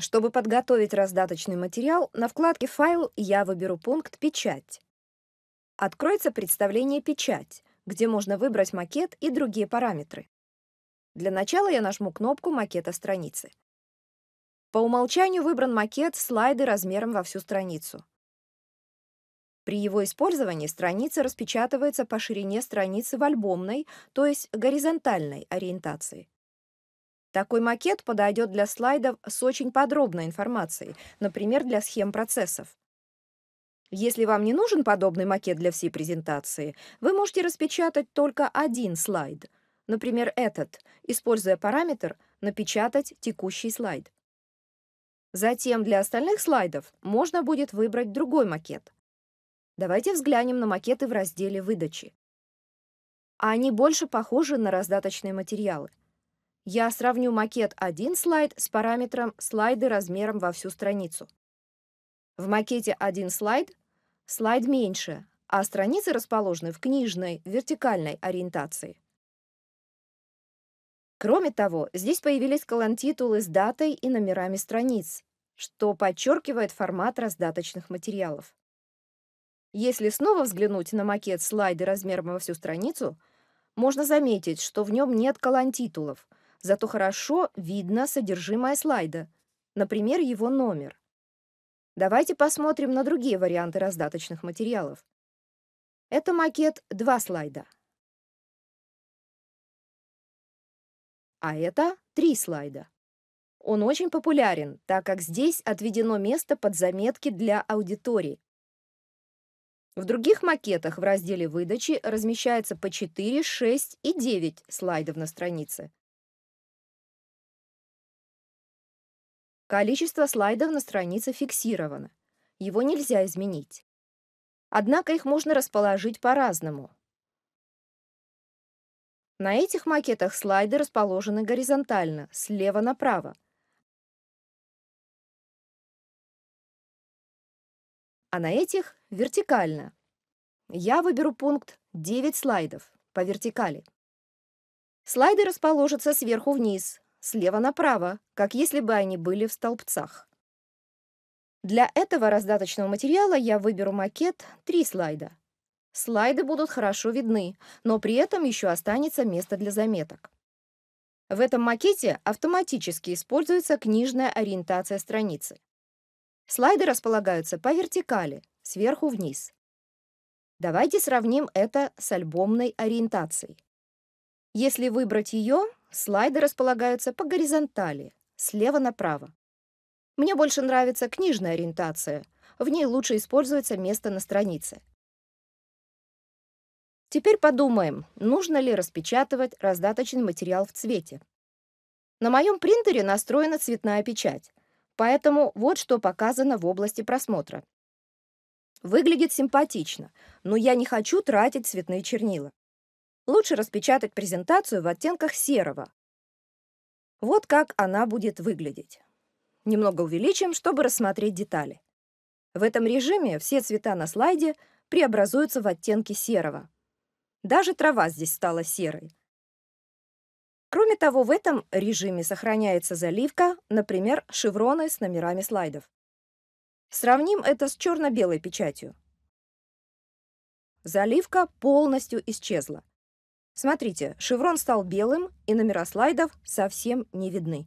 Чтобы подготовить раздаточный материал, на вкладке «Файл» я выберу пункт «Печать». Откроется представление «Печать», где можно выбрать макет и другие параметры. Для начала я нажму кнопку макета страницы. По умолчанию выбран макет слайды размером во всю страницу. При его использовании страница распечатывается по ширине страницы в альбомной, то есть горизонтальной ориентации. Такой макет подойдет для слайдов с очень подробной информацией, например, для схем процессов. Если вам не нужен подобный макет для всей презентации, вы можете распечатать только один слайд, например, этот, используя параметр «Напечатать текущий слайд». Затем для остальных слайдов можно будет выбрать другой макет. Давайте взглянем на макеты в разделе «Выдачи». Они больше похожи на раздаточные материалы. Я сравню макет 1 слайд с параметром слайды размером во всю страницу. В макете 1 слайд слайд меньше, а страницы расположены в книжной, вертикальной ориентации. Кроме того, здесь появились колонтитулы с датой и номерами страниц, что подчеркивает формат раздаточных материалов. Если снова взглянуть на макет слайды размером во всю страницу, можно заметить, что в нем нет колонтитулов зато хорошо видно содержимое слайда, например, его номер. Давайте посмотрим на другие варианты раздаточных материалов. Это макет два слайда. А это три слайда. Он очень популярен, так как здесь отведено место под заметки для аудитории. В других макетах в разделе выдачи размещается по 4, 6 и 9 слайдов на странице. Количество слайдов на странице фиксировано. Его нельзя изменить. Однако их можно расположить по-разному. На этих макетах слайды расположены горизонтально, слева направо. А на этих — вертикально. Я выберу пункт 9 слайдов по вертикали. Слайды расположатся сверху вниз, слева направо, как если бы они были в столбцах. Для этого раздаточного материала я выберу макет три слайда. Слайды будут хорошо видны, но при этом еще останется место для заметок. В этом макете автоматически используется книжная ориентация страницы. Слайды располагаются по вертикали, сверху вниз. Давайте сравним это с альбомной ориентацией. Если выбрать ее, Слайды располагаются по горизонтали, слева направо. Мне больше нравится книжная ориентация. В ней лучше используется место на странице. Теперь подумаем, нужно ли распечатывать раздаточный материал в цвете. На моем принтере настроена цветная печать, поэтому вот что показано в области просмотра. Выглядит симпатично, но я не хочу тратить цветные чернила. Лучше распечатать презентацию в оттенках серого. Вот как она будет выглядеть. Немного увеличим, чтобы рассмотреть детали. В этом режиме все цвета на слайде преобразуются в оттенки серого. Даже трава здесь стала серой. Кроме того, в этом режиме сохраняется заливка, например, шевроны с номерами слайдов. Сравним это с черно-белой печатью. Заливка полностью исчезла. Смотрите, шеврон стал белым, и номера слайдов совсем не видны.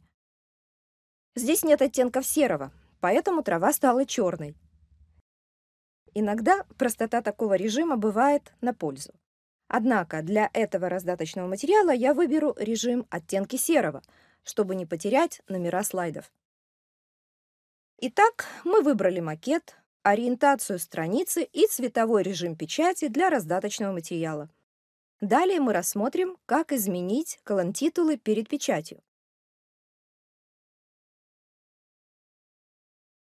Здесь нет оттенков серого, поэтому трава стала черной. Иногда простота такого режима бывает на пользу. Однако для этого раздаточного материала я выберу режим оттенки серого, чтобы не потерять номера слайдов. Итак, мы выбрали макет, ориентацию страницы и цветовой режим печати для раздаточного материала. Далее мы рассмотрим, как изменить колонтитулы перед печатью.